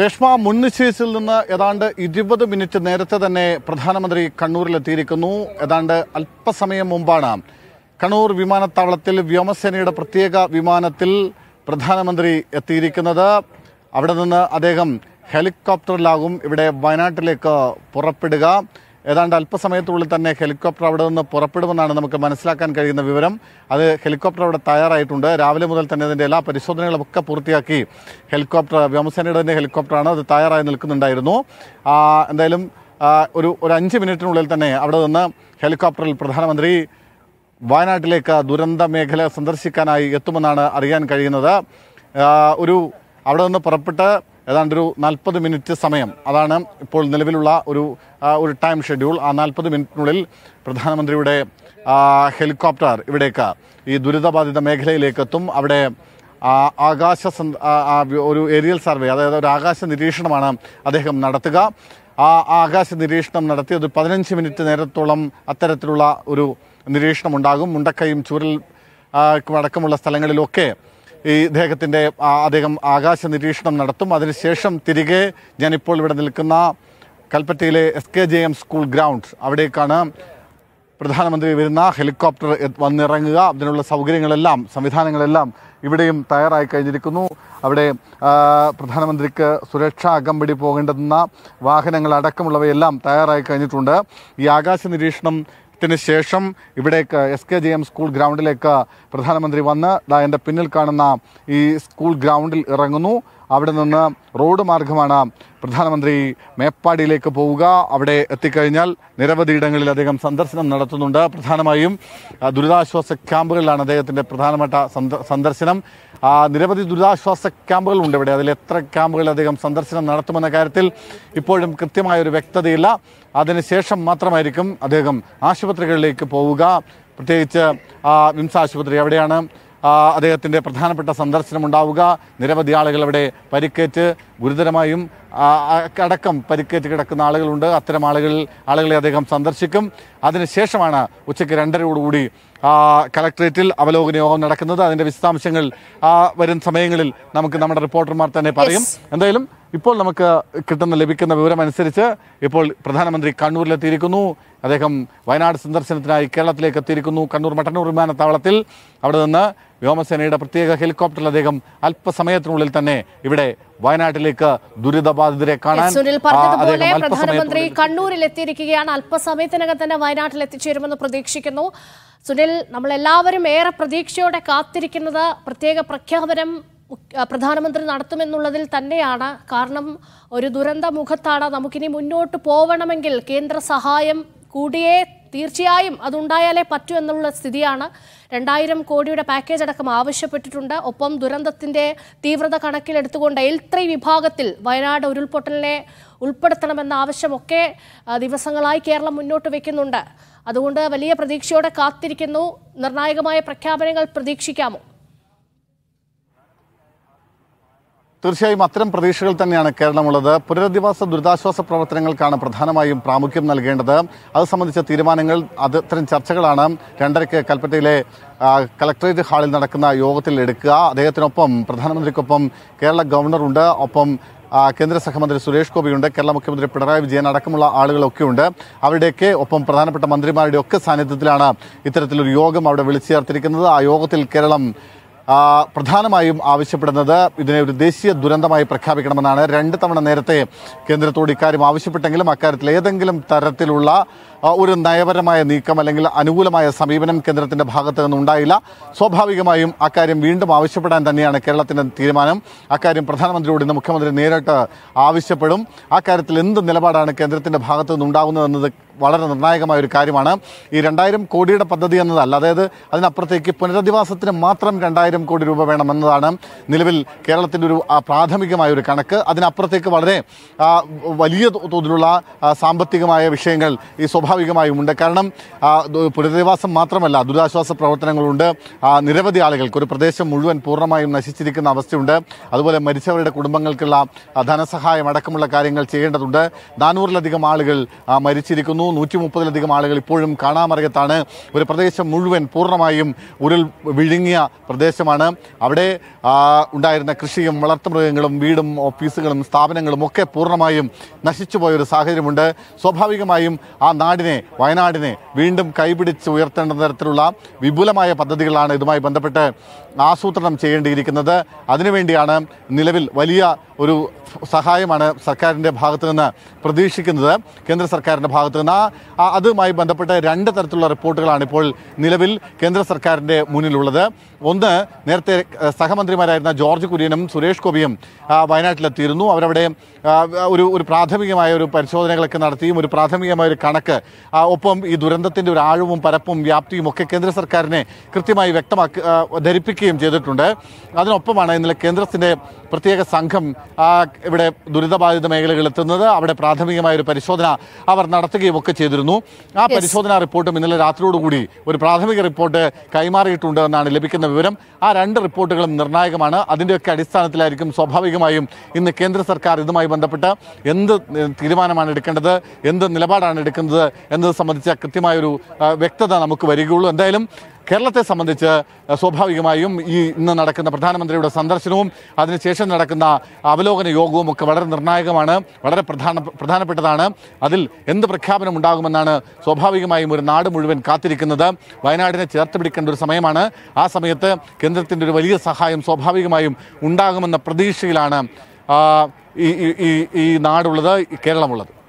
രേഷ്മ മുൻനിശ്ചയിച്ചിൽ നിന്ന് ഏതാണ്ട് ഇരുപത് മിനിറ്റ് നേരത്തെ തന്നെ പ്രധാനമന്ത്രി കണ്ണൂരിലെത്തിയിരിക്കുന്നു ഏതാണ്ട് അല്പസമയം മുമ്പാണ് കണ്ണൂർ വിമാനത്താവളത്തിൽ വ്യോമസേനയുടെ പ്രത്യേക വിമാനത്തിൽ പ്രധാനമന്ത്രി എത്തിയിരിക്കുന്നത് അവിടെ നിന്ന് അദ്ദേഹം ഹെലികോപ്റ്ററിലാകും ഇവിടെ വയനാട്ടിലേക്ക് പുറപ്പെടുക ഏതാണ്ട് അല്പസമയത്തുള്ളിൽ തന്നെ ഹെലികോപ്റ്റർ അവിടെ നിന്ന് പുറപ്പെടുമെന്നാണ് നമുക്ക് മനസ്സിലാക്കാൻ കഴിയുന്ന വിവരം അത് ഹെലികോപ്റ്റർ അവിടെ തയ്യാറായിട്ടുണ്ട് രാവിലെ മുതൽ തന്നെ അതിൻ്റെ എല്ലാ പരിശോധനകളും ഒക്കെ പൂർത്തിയാക്കി ഹെലികോപ്റ്റർ വ്യോമസേനയുടെ തന്നെ ഹെലികോപ്റ്ററാണ് അത് തയ്യാറായി നിൽക്കുന്നുണ്ടായിരുന്നു എന്തായാലും ഒരു ഒരു അഞ്ച് മിനിറ്റിനുള്ളിൽ തന്നെ അവിടെ നിന്ന് ഹെലികോപ്റ്ററിൽ പ്രധാനമന്ത്രി വയനാട്ടിലേക്ക് ദുരന്ത മേഖല സന്ദർശിക്കാനായി എത്തുമെന്നാണ് അറിയാൻ കഴിയുന്നത് ഒരു അവിടെ നിന്ന് പുറപ്പെട്ട് ഏതാണ്ടൊരു നാൽപ്പത് മിനിറ്റ് സമയം അതാണ് ഇപ്പോൾ നിലവിലുള്ള ഒരു ഒരു ടൈം ഷെഡ്യൂൾ ആ നാൽപ്പത് മിനിറ്റിനുള്ളിൽ പ്രധാനമന്ത്രിയുടെ ഹെലികോപ്റ്റർ ഇവിടേക്ക് ഈ ദുരിതബാധിത മേഖലയിലേക്കെത്തും അവിടെ ആകാശ ഒരു ഏരിയൽ സർവേ അതായത് ഒരു ആകാശ നിരീക്ഷണമാണ് അദ്ദേഹം നടത്തുക ആ ആകാശ നിരീക്ഷണം നടത്തി അത് പതിനഞ്ച് മിനിറ്റ് നേരത്തോളം അത്തരത്തിലുള്ള ഒരു നിരീക്ഷണം ഉണ്ടാകും മുണ്ടക്കയും ചൂരൽ അടക്കമുള്ള സ്ഥലങ്ങളിലൊക്കെ ഈ ഇദ്ദേഹത്തിൻ്റെ അദ്ദേഹം ആകാശ നിരീക്ഷണം നടത്തും അതിനുശേഷം തിരികെ ഞാനിപ്പോൾ ഇവിടെ നിൽക്കുന്ന കൽപ്പറ്റയിലെ S K J M school ground അവിടേക്കാണ് പ്രധാനമന്ത്രി വരുന്ന ഹെലികോപ്റ്റർ വന്നിറങ്ങുക അതിനുള്ള സൗകര്യങ്ങളെല്ലാം സംവിധാനങ്ങളെല്ലാം ഇവിടെയും തയ്യാറായി കഴിഞ്ഞിരിക്കുന്നു അവിടെ പ്രധാനമന്ത്രിക്ക് സുരക്ഷാ അകമ്പടി പോകേണ്ടുന്ന വാഹനങ്ങൾ അടക്കമുള്ളവയെല്ലാം തയ്യാറായി കഴിഞ്ഞിട്ടുണ്ട് ഈ ആകാശ നിരീക്ഷണം ഇതിന് ശേഷം ഇവിടേക്ക് S K G M school ഗ്രൗണ്ടിലേക്ക് പ്രധാനമന്ത്രി വന്ന് എൻ്റെ പിന്നിൽ കാണുന്ന ഈ സ്കൂൾ ഗ്രൗണ്ടിൽ ഇറങ്ങുന്നു അവിടെ നിന്ന് റോഡ് മാർഗമാണ് പ്രധാനമന്ത്രി മേപ്പാടിയിലേക്ക് പോവുക അവിടെ എത്തിക്കഴിഞ്ഞാൽ നിരവധി ഇടങ്ങളിൽ അദ്ദേഹം സന്ദർശനം നടത്തുന്നുണ്ട് പ്രധാനമായും ദുരിതാശ്വാസ ക്യാമ്പുകളിലാണ് അദ്ദേഹത്തിൻ്റെ പ്രധാനപ്പെട്ട സന്ദർശനം നിരവധി ദുരിതാശ്വാസ ക്യാമ്പുകളുണ്ട് ഇവിടെ അതിൽ എത്ര ക്യാമ്പുകൾ അദ്ദേഹം സന്ദർശനം നടത്തുമെന്ന കാര്യത്തിൽ ഇപ്പോഴും കൃത്യമായൊരു വ്യക്തതയില്ല അതിനുശേഷം മാത്രമായിരിക്കും അദ്ദേഹം ആശുപത്രികളിലേക്ക് പോവുക പ്രത്യേകിച്ച് മിംസ് ആശുപത്രി അവിടെയാണ് അദ്ദേഹത്തിൻ്റെ പ്രധാനപ്പെട്ട സന്ദർശനമുണ്ടാവുക നിരവധി ആളുകൾ അവിടെ പരിക്കേറ്റ് ഗുരുതരമായും അടക്കം പരിക്കേറ്റ് കിടക്കുന്ന ആളുകളുണ്ട് അത്തരം ആളുകളിൽ ആളുകളെ അദ്ദേഹം സന്ദർശിക്കും അതിനുശേഷമാണ് ഉച്ചയ്ക്ക് രണ്ടരയോടുകൂടി കളക്ടറേറ്റിൽ അവലോകന യോഗം നടക്കുന്നത് അതിന്റെ വിശദാംശങ്ങൾ വരും സമയങ്ങളിൽ നമുക്ക് നമ്മുടെ റിപ്പോർട്ടർമാർ തന്നെ പറയും എന്തായാലും ഇപ്പോൾ നമുക്ക് കിട്ടുന്ന ലഭിക്കുന്ന വിവരമനുസരിച്ച് ഇപ്പോൾ പ്രധാനമന്ത്രി കണ്ണൂരിലെത്തിയിരിക്കുന്നു അദ്ദേഹം വയനാട് സന്ദർശനത്തിനായി കേരളത്തിലേക്ക് എത്തിയിരിക്കുന്നു കണ്ണൂർ മട്ടന്നൂർ വിമാനത്താവളത്തിൽ അവിടെ നിന്ന് വ്യോമസേനയുടെ പ്രത്യേക ഹെലികോപ്റ്ററിൽ അദ്ദേഹം അല്പസമയത്തിനുള്ളിൽ തന്നെ ഇവിടെ വയനാട്ടിലേക്ക് ദുരിതബാധിതരെ കാണാൻ പ്രധാനമന്ത്രി കണ്ണൂരിൽ എത്തിയിരിക്കുകയാണ് അല്പസമയത്തിനകം തന്നെ വയനാട്ടിൽ എത്തിച്ചേരുമെന്ന് പ്രതീക്ഷിക്കുന്നു സുനിൽ നമ്മളെല്ലാവരും ഏറെ പ്രതീക്ഷയോടെ കാത്തിരിക്കുന്നത് പ്രത്യേക പ്രഖ്യാപനം പ്രധാനമന്ത്രി നടത്തുമെന്നുള്ളതിൽ തന്നെയാണ് കാരണം ഒരു ദുരന്ത മുഖത്താണ് നമുക്കിനി മുന്നോട്ട് പോവണമെങ്കിൽ കേന്ദ്ര സഹായം കൂടിയേ തീർച്ചയായും അതുണ്ടായാലേ പറ്റൂ എന്നുള്ള സ്ഥിതിയാണ് രണ്ടായിരം കോടിയുടെ പാക്കേജ് അടക്കം ആവശ്യപ്പെട്ടിട്ടുണ്ട് ഒപ്പം ദുരന്തത്തിൻ്റെ തീവ്രത കണക്കിലെടുത്തുകൊണ്ട് എൽത്രി വിഭാഗത്തിൽ വയനാട് ഉരുൾപൊട്ടലിനെ ഉൾപ്പെടുത്തണമെന്ന ആവശ്യമൊക്കെ ദിവസങ്ങളായി കേരളം മുന്നോട്ട് വയ്ക്കുന്നുണ്ട് അതുകൊണ്ട് വലിയ പ്രതീക്ഷയോടെ കാത്തിരിക്കുന്നു നിർണായകമായ പ്രഖ്യാപനങ്ങൾ പ്രതീക്ഷിക്കാമോ തീർച്ചയായും അത്തരം പ്രതീക്ഷകൾ തന്നെയാണ് കേരളമുള്ളത് പുനരധിവാസ ദുരിതാശ്വാസ പ്രവർത്തനങ്ങൾക്കാണ് പ്രധാനമായും പ്രാമുഖ്യം നൽകേണ്ടത് അത് സംബന്ധിച്ച തീരുമാനങ്ങൾ അത്തരം ചർച്ചകളാണ് രണ്ടരയ്ക്ക് കൽപ്പറ്റയിലെ കളക്ടറേറ്റ് ഹാളിൽ നടക്കുന്ന യോഗത്തിൽ എടുക്കുക അദ്ദേഹത്തിനൊപ്പം പ്രധാനമന്ത്രിക്കൊപ്പം കേരള ഗവർണറുണ്ട് ഒപ്പം കേന്ദ്ര സഹമന്ത്രി സുരേഷ് ഗോപിയുണ്ട് കേരള മുഖ്യമന്ത്രി പിണറായി വിജയൻ അടക്കമുള്ള ആളുകളൊക്കെ ഉണ്ട് അവരുടെയൊക്കെ ഒപ്പം പ്രധാനപ്പെട്ട മന്ത്രിമാരുടെ ഒക്കെ സാന്നിധ്യത്തിലാണ് ഇത്തരത്തിലൊരു യോഗം അവിടെ വിളിച്ചു ചേർത്തിരിക്കുന്നത് ആ യോഗത്തിൽ കേരളം പ്രധാനമായും ആവശ്യപ്പെടുന്നത് ഇതിനെ ഒരു ദേശീയ ദുരന്തമായി പ്രഖ്യാപിക്കണമെന്നാണ് രണ്ട് തവണ നേരത്തെ കേന്ദ്രത്തോട് ഇക്കാര്യം ആവശ്യപ്പെട്ടെങ്കിലും അക്കാര്യത്തിൽ ഏതെങ്കിലും തരത്തിലുള്ള ഒരു നയപരമായ നീക്കം അല്ലെങ്കിൽ അനുകൂലമായ സമീപനം കേന്ദ്രത്തിൻ്റെ ഭാഗത്തു നിന്നുണ്ടായില്ല സ്വാഭാവികമായും അക്കാര്യം വീണ്ടും ആവശ്യപ്പെടാൻ തന്നെയാണ് കേരളത്തിൻ്റെ തീരുമാനം അക്കാര്യം പ്രധാനമന്ത്രിയോട് ഇന്ന് മുഖ്യമന്ത്രി നേരിട്ട് ആവശ്യപ്പെടും അക്കാര്യത്തിൽ എന്ത് നിലപാടാണ് കേന്ദ്രത്തിൻ്റെ ഭാഗത്തു നിന്നുണ്ടാകുന്നതെന്നത് വളരെ നിർണായകമായ ഒരു കാര്യമാണ് ഈ രണ്ടായിരം കോടിയുടെ പദ്ധതി എന്നതല്ല അതായത് അതിനപ്പുറത്തേക്ക് പുനരധിവാസത്തിന് മാത്രം രണ്ടായിരം കോടി രൂപ വേണമെന്നതാണ് നിലവിൽ കേരളത്തിൻ്റെ ഒരു പ്രാഥമികമായ ഒരു കണക്ക് അതിനപ്പുറത്തേക്ക് വളരെ വലിയ തോതിലുള്ള സാമ്പത്തികമായ വിഷയങ്ങൾ ഈ സ്വഭാവ സ്വാഭാവികമായും ഉണ്ട് കാരണം പുനരധിവാസം മാത്രമല്ല ദുരിതാശ്വാസ പ്രവർത്തനങ്ങളുണ്ട് നിരവധി ആളുകൾക്ക് ഒരു പ്രദേശം മുഴുവൻ പൂർണ്ണമായും നശിച്ചിരിക്കുന്ന അവസ്ഥയുണ്ട് അതുപോലെ മരിച്ചവരുടെ കുടുംബങ്ങൾക്കുള്ള ധനസഹായം അടക്കമുള്ള കാര്യങ്ങൾ ചെയ്യേണ്ടതുണ്ട് നാനൂറിലധികം ആളുകൾ മരിച്ചിരിക്കുന്നു നൂറ്റി മുപ്പതിലധികം ആളുകൾ ഇപ്പോഴും കാണാമറിയത്താണ് ഒരു പ്രദേശം മുഴുവൻ പൂർണ്ണമായും ഉരുൾ വിഴുങ്ങിയ പ്രദേശമാണ് അവിടെ ഉണ്ടായിരുന്ന കൃഷിയും വളർത്തുമൃഗങ്ങളും വീടും ഓഫീസുകളും സ്ഥാപനങ്ങളും ഒക്കെ പൂർണ്ണമായും നശിച്ചുപോയ ഒരു സാഹചര്യമുണ്ട് സ്വാഭാവികമായും ആ നാട് വയനാടിനെ വയനാടിനെ വീണ്ടും കൈപിടിച്ച് ഉയർത്തേണ്ട തരത്തിലുള്ള വിപുലമായ പദ്ധതികളാണ് ഇതുമായി ബന്ധപ്പെട്ട് ആസൂത്രണം ചെയ്യേണ്ടിയിരിക്കുന്നത് അതിനുവേണ്ടിയാണ് നിലവിൽ വലിയ ഒരു സഹായമാണ് സർക്കാരിൻ്റെ ഭാഗത്തു നിന്ന് പ്രതീക്ഷിക്കുന്നത് കേന്ദ്ര സർക്കാരിൻ്റെ ഭാഗത്തു നിന്ന് അതുമായി ബന്ധപ്പെട്ട് രണ്ട് തരത്തിലുള്ള റിപ്പോർട്ടുകളാണ് ഇപ്പോൾ നിലവിൽ കേന്ദ്ര സർക്കാരിൻ്റെ മുന്നിലുള്ളത് ഒന്ന് നേരത്തെ സഹമന്ത്രിമാരായിരുന്ന ജോർജ് കുര്യനും സുരേഷ് ഗോപിയും വയനാട്ടിലെത്തിയിരുന്നു അവരവിടെ ഒരു ഒരു പ്രാഥമികമായ ഒരു പരിശോധനകളൊക്കെ നടത്തിയും ഒരു പ്രാഥമികമായ ഒരു കണക്ക് ഒപ്പം ഈ ദുരന്തത്തിൻ്റെ ഒരു ആഴവും പരപ്പും വ്യാപ്തിയും ഒക്കെ കേന്ദ്ര സർക്കാരിനെ കൃത്യമായി വ്യക്തമാക്കി ധരിപ്പിക്കുകയും ചെയ്തിട്ടുണ്ട് അതിനൊപ്പമാണ് ഇന്നലെ കേന്ദ്രത്തിൻ്റെ പ്രത്യേക സംഘം ഇവിടെ ദുരിതബാധിത മേഖലകളിൽ എത്തുന്നത് അവിടെ പ്രാഥമികമായ ഒരു പരിശോധന അവർ നടത്തുകയും ഒക്കെ ചെയ്തിരുന്നു ആ പരിശോധനാ റിപ്പോർട്ടും ഇന്നലെ രാത്രിയോടുകൂടി ഒരു പ്രാഥമിക റിപ്പോർട്ട് കൈമാറിയിട്ടുണ്ട് എന്നാണ് ലഭിക്കുന്ന വിവരം ആ രണ്ട് റിപ്പോർട്ടുകളും നിർണായകമാണ് അതിൻ്റെയൊക്കെ അടിസ്ഥാനത്തിലായിരിക്കും സ്വാഭാവികമായും ഇന്ന് കേന്ദ്ര സർക്കാർ ഇതുമായി ബന്ധപ്പെട്ട് എന്ത് തീരുമാനമാണ് എടുക്കേണ്ടത് എന്ത് നിലപാടാണ് എടുക്കുന്നത് എന്നത് സംബന്ധിച്ച കൃത്യമായൊരു വ്യക്തത നമുക്ക് വരികയുള്ളൂ എന്തായാലും കേരളത്തെ സംബന്ധിച്ച് സ്വാഭാവികമായും ഈ ഇന്ന് നടക്കുന്ന പ്രധാനമന്ത്രിയുടെ സന്ദർശനവും അതിനുശേഷം നടക്കുന്ന അവലോകന യോഗവും ഒക്കെ വളരെ നിർണായകമാണ് വളരെ പ്രധാന പ്രധാനപ്പെട്ടതാണ് അതിൽ എന്ത് പ്രഖ്യാപനം ഉണ്ടാകുമെന്നാണ് സ്വാഭാവികമായും ഒരു നാട് മുഴുവൻ കാത്തിരിക്കുന്നത് വയനാടിനെ ചേർത്ത് പിടിക്കേണ്ട ഒരു സമയമാണ് ആ സമയത്ത് കേന്ദ്രത്തിൻ്റെ ഒരു വലിയ സഹായം സ്വാഭാവികമായും ഉണ്ടാകുമെന്ന പ്രതീക്ഷയിലാണ് ഈ ഈ ഈ നാടുള്ളത് കേരളമുള്ളത്